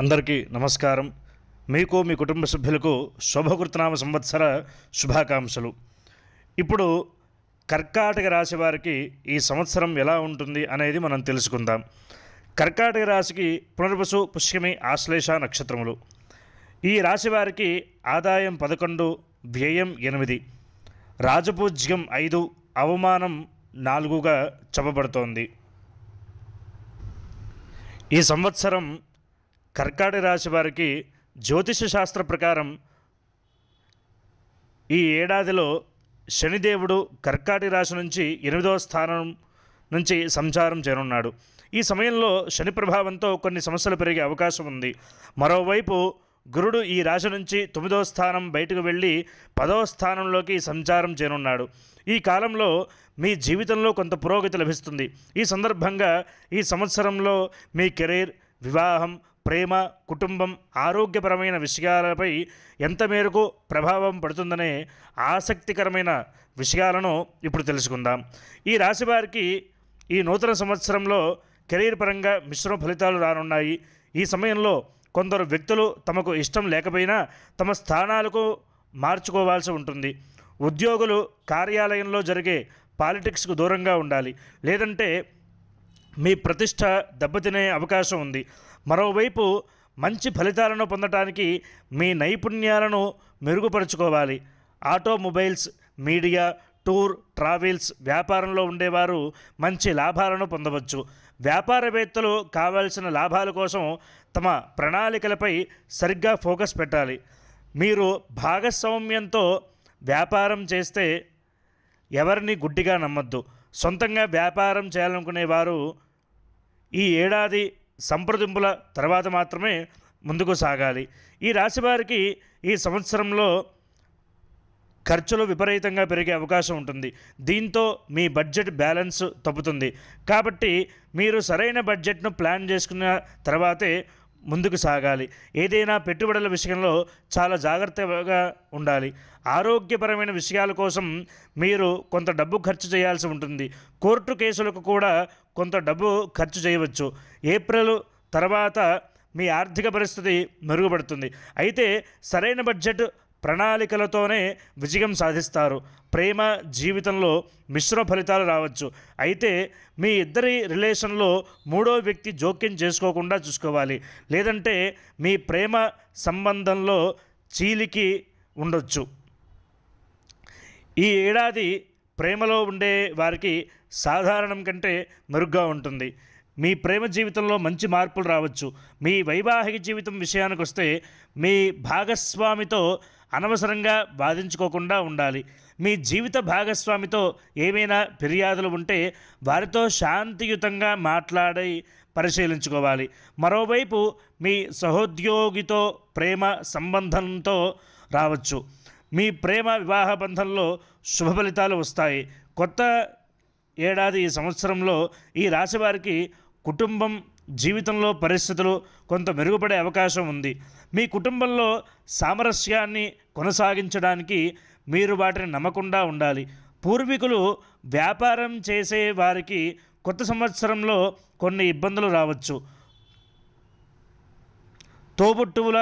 అందరికీ నమస్కారం మీకు మీ కుటుంబ సభ్యులకు శుభకృతనామ సంవత్సర శుభాకాంక్షలు ఇప్పుడు కర్కాటక రాశి వారికి ఈ సంవత్సరం ఎలా ఉంటుంది అనేది మనం తెలుసుకుందాం కర్కాటక రాశికి పునర్వసు పుష్యమి ఆశ్లేష నక్షత్రములు ఈ రాశి వారికి ఆదాయం పదకొండు వ్యయం ఎనిమిది రాజపూజ్యం ఐదు అవమానం నాలుగుగా చెప్పబడుతోంది ఈ సంవత్సరం కర్కాటక రాశి వారికి జ్యోతిష శాస్త్ర ప్రకారం ఈ ఏడాదిలో శనిదేవుడు కర్కాటి రాశి నుంచి ఎనిమిదవ స్థానం నుంచి సంచారం చేరున్నాడు ఈ సమయంలో శని ప్రభావంతో కొన్ని సమస్యలు పెరిగే అవకాశం ఉంది మరోవైపు గురుడు ఈ రాశి నుంచి తొమ్మిదవ స్థానం బయటకు వెళ్ళి పదవ స్థానంలోకి సంచారం చేరున్నాడు ఈ కాలంలో మీ జీవితంలో కొంత పురోగతి లభిస్తుంది ఈ సందర్భంగా ఈ సంవత్సరంలో మీ కెరీర్ వివాహం ప్రేమ కుటుంబం ఆరోగ్యపరమైన విషయాలపై ఎంత మేరకు ప్రభావం పడుతుందనే ఆసక్తికరమైన విషయాలను ఇప్పుడు తెలుసుకుందాం ఈ రాశి వారికి ఈ నూతన సంవత్సరంలో కెరీర్ పరంగా మిశ్రమ ఫలితాలు రానున్నాయి ఈ సమయంలో కొందరు వ్యక్తులు తమకు ఇష్టం లేకపోయినా తమ స్థానాలకు మార్చుకోవాల్సి ఉంటుంది ఉద్యోగులు కార్యాలయంలో జరిగే పాలిటిక్స్కు దూరంగా ఉండాలి లేదంటే మీ ప్రతిష్ట దెబ్బతినే అవకాశం ఉంది మరోవైపు మంచి ఫలితాలను పొందటానికి మీ నైపుణ్యాలను మెరుగుపరుచుకోవాలి ఆటోమొబైల్స్ మీడియా టూర్ ట్రావెల్స్ వ్యాపారంలో ఉండేవారు మంచి లాభాలను పొందవచ్చు వ్యాపారవేత్తలు కావాల్సిన లాభాల కోసం తమ ప్రణాళికలపై సరిగ్గా ఫోకస్ పెట్టాలి మీరు భాగస్వామ్యంతో వ్యాపారం చేస్తే ఎవరిని గుడ్డిగా నమ్మద్దు సొంతంగా వ్యాపారం చేయాలనుకునేవారు ఈ ఏడాది సంప్రదింపుల తర్వాత మాత్రమే ముందుకు సాగాలి ఈ రాశివారికి ఈ సంవత్సరంలో ఖర్చులు విపరీతంగా పెరిగే అవకాశం ఉంటుంది దీంతో మీ బడ్జెట్ బ్యాలెన్స్ తప్పుతుంది కాబట్టి మీరు సరైన బడ్జెట్ను ప్లాన్ చేసుకున్న తర్వాతే ముందుకు సాగాలి ఏదైనా పెట్టుబడుల విషయంలో చాలా జాగ్రత్తగా ఉండాలి ఆరోగ్యపరమైన విషయాల కోసం మీరు కొంత డబ్బు ఖర్చు చేయాల్సి ఉంటుంది కోర్టు కేసులకు కూడా కొంత డబ్బు ఖర్చు చేయవచ్చు ఏప్రిల్ తర్వాత మీ ఆర్థిక పరిస్థితి మెరుగుపడుతుంది అయితే సరైన బడ్జెట్ ప్రణాళికలతోనే విజయం సాధిస్తారు ప్రేమ జీవితంలో మిశ్రమ ఫలితాలు రావచ్చు అయితే మీ ఇద్దరి రిలేషన్లో మూడో వ్యక్తి జోక్యం చేసుకోకుండా చూసుకోవాలి లేదంటే మీ ప్రేమ సంబంధంలో చీలికి ఉండొచ్చు ఈ ఏడాది ప్రేమలో ఉండే వారికి సాధారణం కంటే మెరుగ్గా ఉంటుంది మీ ప్రేమ జీవితంలో మంచి మార్పులు రావచ్చు మీ వైవాహిక జీవితం విషయానికి వస్తే మీ భాగస్వామితో అనవసరంగా బాధించుకోకుండా ఉండాలి మీ జీవిత భాగస్వామితో ఏమైనా ఫిర్యాదులు ఉంటే వారితో శాంతియుతంగా మాట్లాడి పరిశీలించుకోవాలి మరోవైపు మీ సహోద్యోగితో ప్రేమ సంబంధంతో రావచ్చు మీ ప్రేమ వివాహ బంధంలో శుభ ఫలితాలు వస్తాయి కొత్త ఏడాది ఈ సంవత్సరంలో ఈ రాశివారికి కుటుంబం జీవితంలో పరిస్థితులు కొంత మెరుగుపడే అవకాశం ఉంది మీ కుటుంబంలో సామరస్యాన్ని కొనసాగించడానికి మీరు వాటిని నమ్మకుండా ఉండాలి పూర్వీకులు వ్యాపారం చేసే వారికి కొత్త సంవత్సరంలో కొన్ని ఇబ్బందులు రావచ్చు తోబుట్టువుల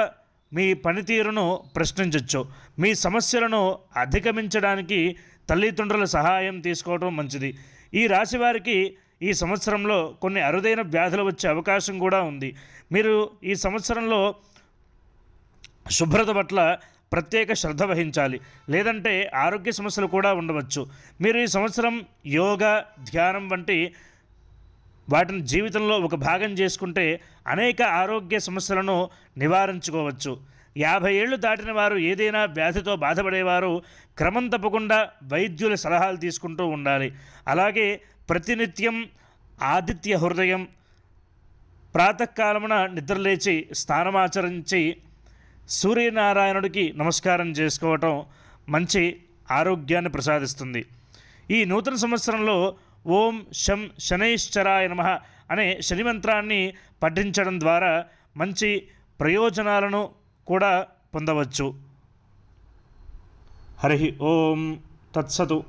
మీ పనితీరును ప్రశ్నించవచ్చు మీ సమస్యలను అధిగమించడానికి తల్లిదండ్రుల సహాయం తీసుకోవడం మంచిది ఈ రాశివారికి ఈ సంవత్సరంలో కొన్ని అరుదైన వ్యాధులు వచ్చే అవకాశం కూడా ఉంది మీరు ఈ సంవత్సరంలో శుభ్రత పట్ల ప్రత్యేక శ్రద్ధ వహించాలి లేదంటే ఆరోగ్య సమస్యలు కూడా ఉండవచ్చు మీరు ఈ సంవత్సరం యోగా ధ్యానం వంటి వాటిని జీవితంలో ఒక భాగం చేసుకుంటే అనేక ఆరోగ్య సమస్యలను నివారించుకోవచ్చు యాభై ఏళ్ళు దాటిన వారు ఏదైనా వ్యాధితో బాధపడేవారు క్రమం తప్పకుండా వైద్యుల సలహాలు తీసుకుంటూ ఉండాలి అలాగే ప్రతినిత్యం ఆదిత్య హృదయం ప్రాతకాలమున నిద్రలేచి స్నానమాచరించి సూర్యనారాయణుడికి నమస్కారం చేసుకోవటం మంచి ఆరోగ్యాన్ని ప్రసాదిస్తుంది ఈ నూతన సంవత్సరంలో ఓం శం శనైశ్చరాయ నమ అనే శని మంత్రాన్ని పఠించడం ద్వారా మంచి ప్రయోజనాలను కూడా పొందవచ్చు హరి ఓం తత్సతు